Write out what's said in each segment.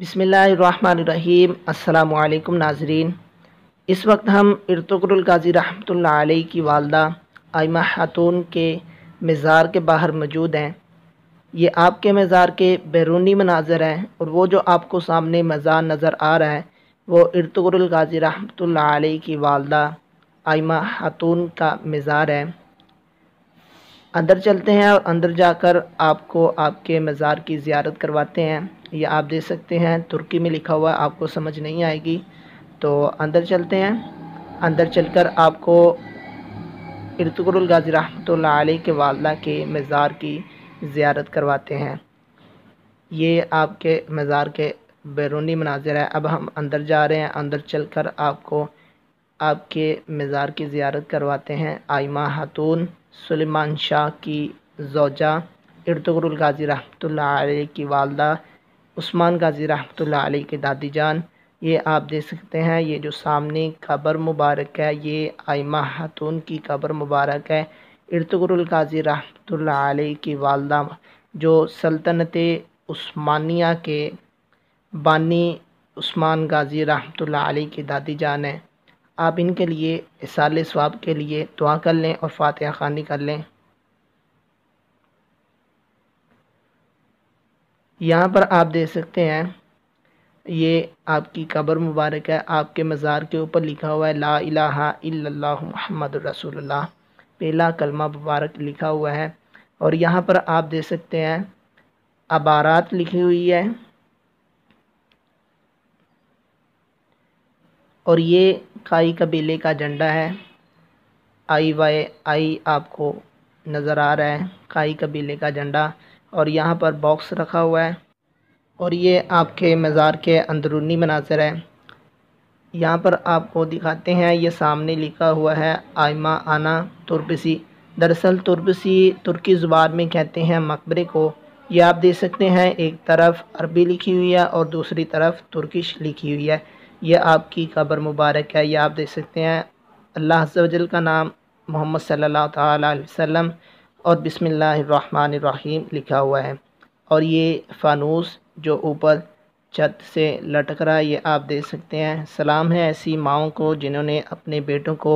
बसमीम् अल्लाम नाजरीन इस वक्त हम इर्तुगरुल गाज़ी रहमत की वालदा आयमा खातून के मज़ार के बाहर मौजूद हैं ये आपके मज़ार के बैरूनी मनाजर हैं और वो जो आपको सामने मज़ार नज़र आ रहा है वो इर्तुगरुल गाज़ी रहमत की वालदा आयमा खातून का मज़ार है अंदर चलते हैं और अंदर जाकर आपको आपके मज़ार की ज़्यारत करवाते हैं ये आप देख सकते हैं तुर्की में लिखा हुआ है आपको समझ नहीं आएगी तो अंदर चलते हैं अंदर चलकर आपको इरतगुरुल गाजी रहमत के वालदा के मज़ार की ज़्यारत करवाते हैं ये आपके मज़ार के बैरूनी मनाजिर है अब हम अंदर जा रहे हैं अंदर चलकर आपको आपके मज़ार की ज़्यारत करवाते हैं आयमा खातून सुलेमान शाह की जोजा इर्तगरुल गाज़ी रहमतुल्लाह की वालदा उस्मान गाज़ी रहमतुल्लाह के दादी जान ये आप देख सकते हैं ये जो सामने कब्र मुबारक है ये आयमा खातून की कब्र मुबारक है इर्तगरुल गाज़ी रहमतुल्लाह की वालदा जो सल्तनत उस्मानिया के बानी उस्मान गाज़ी रहमतुल्लाह की दादी जान हैं आप इनके लिए साल स्वाब के लिए दुआ कर लें और फातह खानी कर लें यहाँ पर आप देख सकते हैं ये आपकी कब्र मुबारक है आपके मज़ार के ऊपर लिखा हुआ है ला इलाहा इल्लल्लाह मोहम्मद रसूलुल्लाह पहला कलमा मुबारक लिखा हुआ है और यहाँ पर आप देख सकते हैं अबारात लिखी हुई है और ये काई कबीले का झंडा है आई वाई आई आपको नज़र आ रहा है काई कबीले का झंडा और यहाँ पर बॉक्स रखा हुआ है और ये आपके मज़ार के अंदरूनी मनासर है यहाँ पर आपको दिखाते हैं ये सामने लिखा हुआ है आयमा आना तुर्बसी दरअसल तुर्बसी तुर्की ज़ुबान में कहते हैं मकबरे को ये आप देख सकते हैं एक तरफ अरबी लिखी हुई है और दूसरी तरफ तुर्किश लिखी हुई है ये आपकी कब्र मुबारक है ये आप देख सकते हैं अल्लाह अजल का नाम मोहम्मद सल्लल्लाहु अलैहि वसल्लम और बिस्मिल्लाहिर्रहमानिर्रहीम लिखा हुआ है और ये फानूस जो ऊपर छत से लटक रहा है ये आप देख सकते हैं सलाम है ऐसी माओं को जिन्होंने अपने बेटों को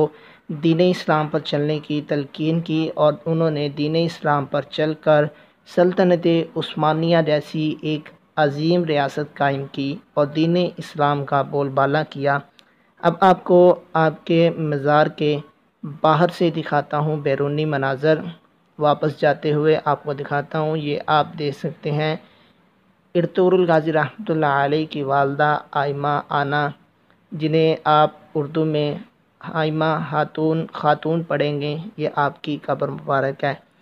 दीन इस्लाम पर चलने की तलकिन की और उन्होंने दीन इस्लाम पर चल कर सल्तनत स्मानिया जैसी एक अजीम रियासत कायम की और दीन इस्लाम का बोलबाला किया अब आपको आपके मज़ार के बाहर से दिखाता हूँ बैरूनी मनाजर वापस जाते हुए आपको दिखाता हूँ ये आप देख सकते हैं इरतुरुल गाजी रहमत की वालदा आयमा आना जिन्हें आप उर्दू में आयमा खातून खातून पढ़ेंगे ये आपकी कब्र मुबारक है